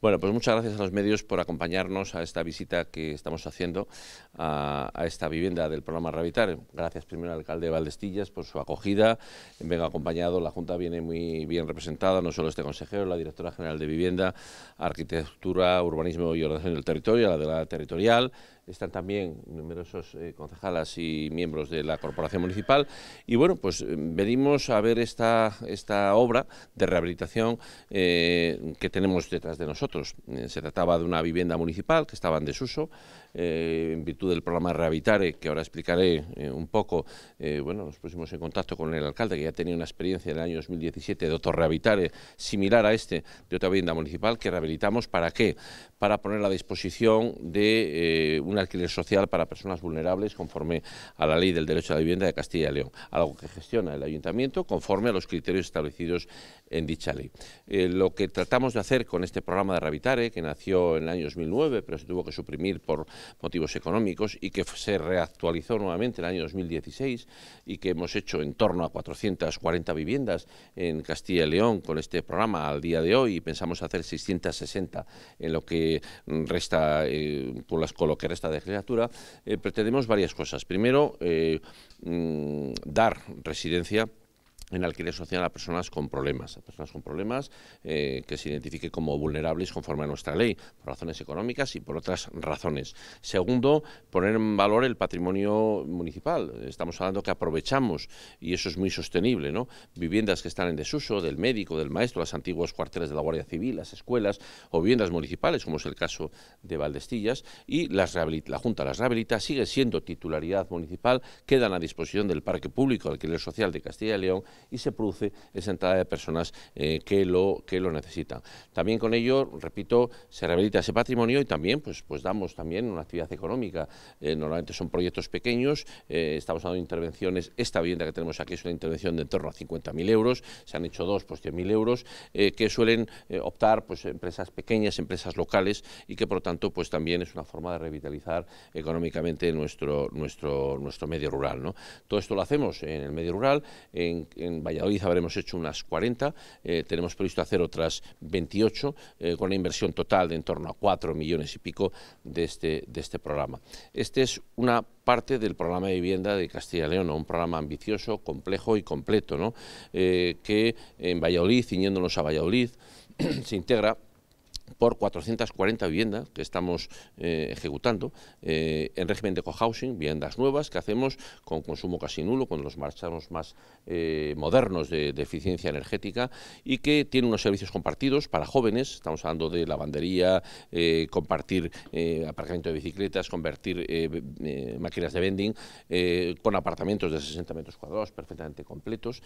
Bueno, pues muchas gracias a los medios por acompañarnos a esta visita que estamos haciendo a, esta vivienda del programa Rehabitar. Gracias primero al alcalde de Valdestillas por su acogida. Venga acompañado, la Junta viene muy bien representada, no solo este consejero, la directora general de Vivienda, Arquitectura, Urbanismo y Ordenación del Territorio, la de la territorial, están también numerosos eh, concejalas y miembros de la Corporación Municipal. Y bueno, pues eh, venimos a ver esta, esta obra de rehabilitación eh, que tenemos detrás de nosotros. se trataba de una vivienda municipal que estaba en desuso, en virtud del programa Rehabilitare, que ahora explicaré un poco. bueno, nos pusimos en contacto con el alcalde, que ya tenía una experiencia en el año 2017 de otro Rehabilitare similar a este, de otra vivienda municipal, que rehabilitamos para qué? Para poner a disposición de una alquiler social para personas vulnerables conforme a la ley del derecho a la vivienda de Castilla y León, algo que gestiona el ayuntamiento conforme a los criterios establecidos en dicha ley. Eh, lo que tratamos de hacer con este programa de Rehabitare, que nació en el año 2009, pero se tuvo que suprimir por motivos económicos y que se reactualizó nuevamente en el año 2016 y que hemos hecho en torno a 440 viviendas en Castilla y León con este programa al día de hoy y pensamos hacer 660 en lo que resta, eh, con, las, lo que resta de legislatura, eh, pretendemos varias cosas. Primero, mm, dar residencia en alquiler social a personas con problemas, a personas con problemas eh, que se identifique como vulnerables conforme a nuestra ley, por razones económicas y por otras razones. Segundo, poner en valor el patrimonio municipal. Estamos hablando que aprovechamos, y eso es muy sostenible, ¿no? viviendas que están en desuso, del médico, del maestro, las antiguos cuarteles de la Guardia Civil, las escuelas o viviendas municipales, como es el caso de Valdestillas, y las la Junta las rehabilita, sigue siendo titularidad municipal, quedan a disposición del Parque Público Alquiler Social de Castilla y León y se produce esa entrada de personas eh, que, lo, que lo necesitan. También con ello, repito, se rehabilita ese patrimonio y también pues, pues damos también una actividad económica. Eh, normalmente son proyectos pequeños, eh, estamos dando intervenciones, esta vivienda que tenemos aquí es una intervención de en torno a 50.000 euros, se han hecho dos, pues 100.000 euros, que suelen optar pues empresas pequeñas, empresas locales y que por lo tanto pues también es una forma de revitalizar económicamente nuestro, nuestro, nuestro medio rural. ¿no? Todo esto lo hacemos en el medio rural, en Valladolid habremos hecho unas 40, eh, tenemos previsto hacer otras 28, eh, con una inversión total de en torno a 4 millones y pico de este, de este programa. Este es una parte del programa de vivienda de Castilla y León, un programa ambicioso, complejo y completo, ¿no? Eh, que en Valladolid, ciñéndonos a Valladolid, se integra por 440 viviendas que estamos eh, ejecutando eh, en régimen de cohousing, viviendas nuevas que hacemos con consumo casi nulo, con los marchamos más eh, modernos de, eficiencia energética y que tiene unos servicios compartidos para jóvenes, estamos hablando de lavandería, compartir aparcamiento de bicicletas, convertir máquinas de vending, con apartamentos de 60 metros cuadrados perfectamente completos.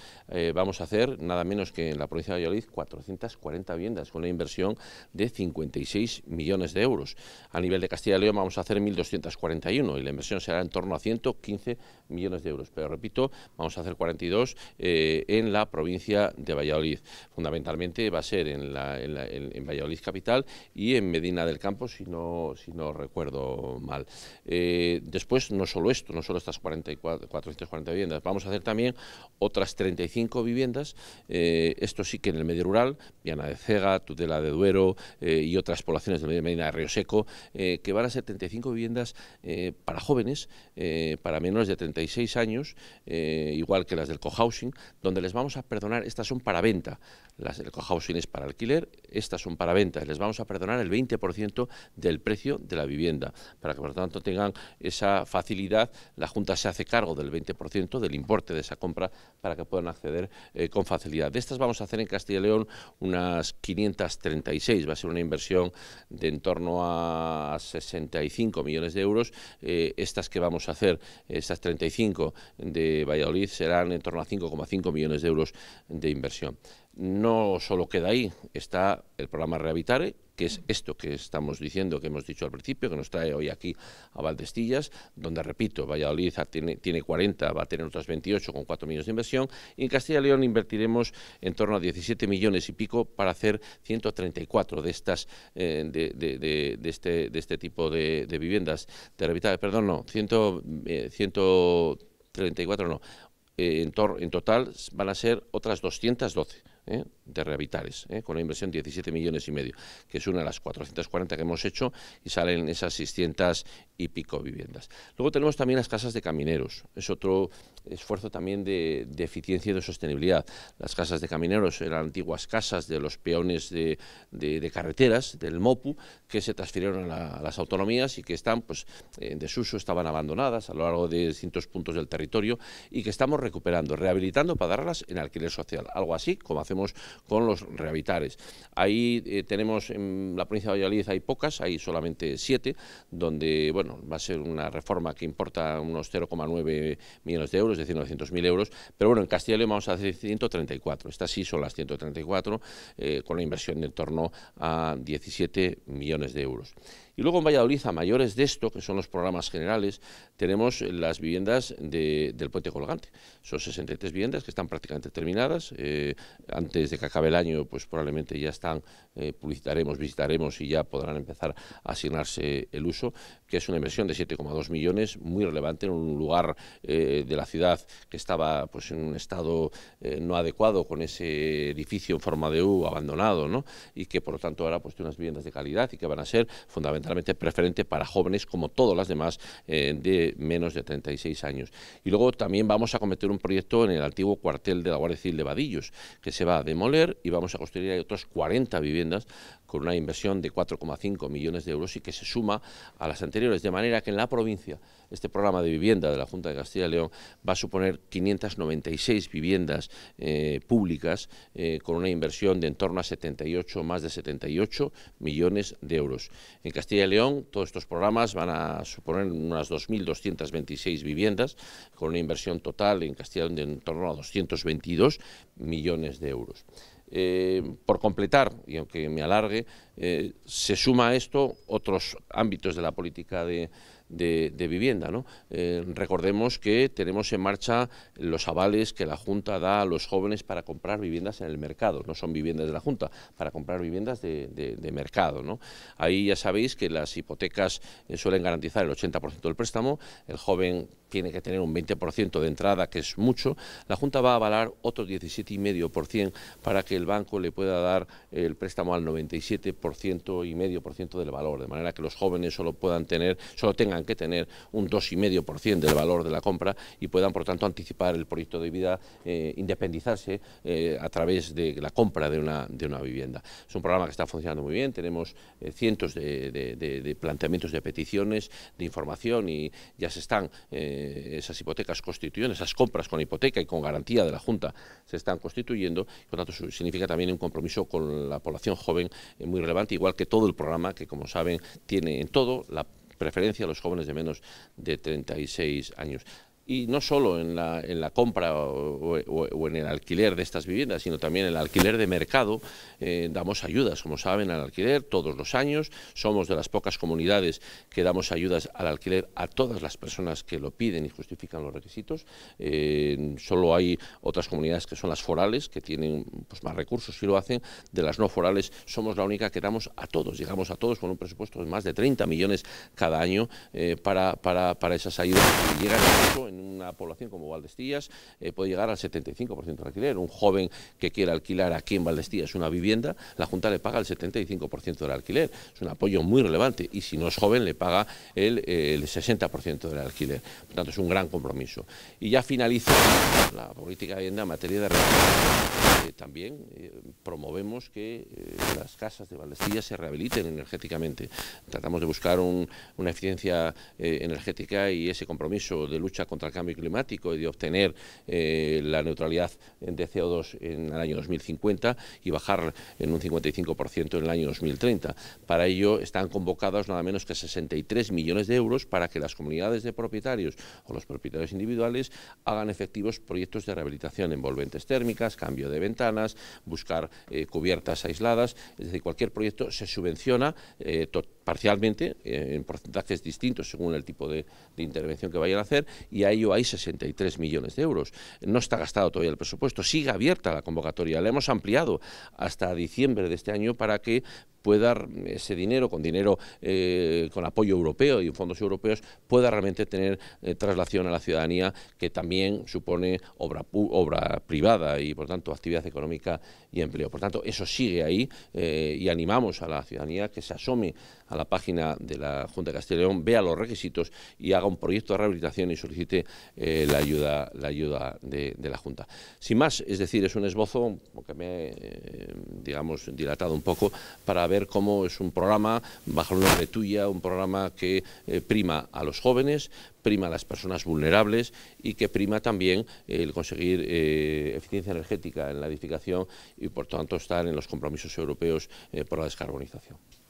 vamos a hacer nada menos que en la provincia de Valladolid 440 viviendas con una inversión de 56 millones de euros. A nivel de Castilla y León vamos a hacer 1.241 y la inversión será en torno a 115 millones de euros. Pero repito, vamos a hacer 42 eh, en la provincia de Valladolid. Fundamentalmente va a ser en, en, Valladolid capital y en Medina del Campo, si no, si no recuerdo mal. Eh, después, no solo esto, no solo estas 440 viviendas, vamos a hacer también otras 35 viviendas, eh, esto sí que en el medio rural, Viana de Cega, Tutela de Duero, eh, y otras poblaciones de Medina de Río Seco, eh, que van a ser 35 viviendas eh, para jóvenes, para menores de 36 años, igual que las del cohousing, donde les vamos a perdonar, estas son para venta, las del cohousing es para alquiler, estas son para ventas, les vamos a perdonar el 20% del precio de la vivienda, para que por lo tanto tengan esa facilidad, la Junta se hace cargo del 20% del importe de esa compra para que puedan acceder eh, con facilidad. De estas vamos a hacer en Castilla y León unas 536, va a ser una inversión de en torno a 65 millones de euros, eh, estas que vamos a hacer, estas 35 de Valladolid serán en torno a 5,5 millones de euros de inversión no solo queda ahí, está el programa Rehabitare, que es esto que estamos diciendo, que hemos dicho al principio, que nos trae hoy aquí a Valdestillas, donde, repito, Valladolid tiene, 40, va a tener otras 28 con 4 millones de inversión, y en Castilla y León invertiremos en torno a 17 millones y pico para hacer 134 de estas, eh, de, este, de este tipo de, viviendas, de perdón, no, 134 eh, no, eh, en total van a ser otras 212 ¿eh? de rehabilitares, ¿eh? con una inversión de 17 millones y medio, que es una de las 440 que hemos hecho y salen esas 600 y pico viviendas. Luego tenemos también las casas de camineros, es otro esfuerzo también de, eficiencia y de sostenibilidad. Las casas de camineros eran antiguas casas de los peones de, carreteras, del MOPU, que se transfirieron a, las autonomías y que están pues, en desuso, estaban abandonadas a lo largo de distintos puntos del territorio y que estamos recuperando, rehabilitando para darlas en alquiler social, algo así como hace con los rehabitares. Ahí eh, tenemos en la provincia de Valladolid hay pocas, hay solamente siete, donde bueno va a ser una reforma que importa unos 0,9 millones de euros, de decir, 900.000 euros, pero bueno, en Castilla y León vamos a hacer 134, estas sí son las 134, eh, con la inversión de en torno a 17 millones de euros. Y luego en Valladolid, a mayores de esto, que son los programas generales, tenemos las viviendas del puente colgante. Son 63 viviendas que están prácticamente terminadas. Eh, antes de que acabe el año, pues probablemente ya están, eh, publicitaremos, visitaremos y ya podrán empezar a asignarse el uso, que es una inversión de 7,2 millones, muy relevante en un lugar eh, de la ciudad que estaba pues en un estado no adecuado con ese edificio en forma de U abandonado, ¿no? Y que por lo tanto ahora pues tiene unas viviendas de calidad y que van a ser fundamentalmente fundamentalmente preferente para jóvenes como todas las demás eh, de menos de 36 años. Y luego también vamos a cometer un proyecto en el antiguo cuartel de la Guardia Civil de Vadillos, que se va a demoler y vamos a construir ahí otras 40 viviendas con una inversión de 4,5 millones de euros y que se suma a las anteriores, de manera que en la provincia este programa de vivienda de la Junta de Castilla y León va a suponer 596 viviendas eh, públicas eh, con una inversión de en torno a 78, más de 78 millones de euros. Castilla y León, todos estos programas van a suponer unas 2.226 viviendas, con una inversión total en Castilla y León de en torno a 222 millones de euros. Eh, por completar, y aunque me alargue, eh, se suma a esto otros ámbitos de la política de, de, vivienda. ¿no? Eh, recordemos que tenemos en marcha los avales que la Junta da a los jóvenes para comprar viviendas en el mercado, no son viviendas de la Junta, para comprar viviendas de, mercado. Ahí ya sabéis que las hipotecas eh, suelen garantizar el 80% del préstamo, el joven tiene que tener un 20% de entrada, que es mucho, la Junta va a avalar otro 17,5% para que el banco le pueda dar el préstamo al 97% y medio del valor, de manera que los jóvenes solo puedan tener, solo tengan que tener un 2,5% del valor de la compra y puedan, por tanto, anticipar el proyecto de vida, eh, independizarse eh, a través de la compra de una, vivienda. Es un programa que está funcionando muy bien, tenemos eh, cientos de, planteamientos de peticiones, de información y ya se están esas hipotecas constituyendo, esas compras con hipoteca y con garantía de la Junta se están constituyendo, y, por tanto significa también un compromiso con la población joven muy relevante, igual que todo el programa que, como saben, tiene en todo la preferencia a los jóvenes de menos de 36 años y no solo en la, compra o, en el alquiler de estas viviendas, sino también en el alquiler de mercado, eh, damos ayudas, como saben, al alquiler todos los años. Somos de las pocas comunidades que damos ayudas al alquiler a todas las personas que lo piden y justifican los requisitos. Eh, solo hay otras comunidades que son las forales, que tienen pues, más recursos y lo hacen. De las no forales somos la única que damos a todos, llegamos a todos con un presupuesto de más de 30 millones cada año eh, para, esas ayudas que llegan en una población como Valdestillas eh, puede llegar al 75% del alquiler. Un joven que quiera alquilar aquí en Valdestillas una vivienda, la Junta le paga el 75% del alquiler. Es un apoyo muy relevante y si no es joven le paga el, 60% eh, del alquiler. Por tanto, es un gran compromiso. Y ya finaliza la política de vivienda en materia de... Eh, también eh, promovemos que eh, las casas de Valdecilla se rehabiliten energéticamente. Tratamos de buscar una eficiencia energética y ese compromiso de lucha contra el cambio climático y de obtener la neutralidad de CO2 en el año 2050 y bajar en un 55% en el año 2030. Para ello están convocados nada menos que 63 millones de euros para que las comunidades de propietarios o los propietarios individuales hagan efectivos proyectos de rehabilitación envolventes térmicas, cambio de ventanas, buscar eh, cubiertas aisladas. Es decir, cualquier proyecto se subvenciona eh, parcialmente eh, en porcentajes distintos según el tipo de, de, intervención que vayan a hacer y a ello hay 63 millones de euros. No está gastado todavía el presupuesto, sigue abierta la convocatoria, la hemos ampliado hasta diciembre de este año para que pueda ese dinero, con dinero, eh, con apoyo europeo y fondos europeos, pueda realmente tener eh, traslación a la ciudadanía, que también supone obra, obra privada y, por tanto, actividad económica y empleo. Por tanto, eso sigue ahí eh, y animamos a la ciudadanía que se asome a la página de la Junta de Castilla y León, vea los requisitos y haga un proyecto de rehabilitación y solicite eh, la ayuda, la ayuda de, la Junta. Sin más, es decir, es un esbozo, que me he, eh, digamos, dilatado un poco, para ver cómo es un programa, bajo el nombre tuya, un programa que eh, prima a los jóvenes, prima a las personas vulnerables y que prima también el conseguir eficiencia energética en la edificación y por tanto estar en los compromisos europeos por la descarbonización.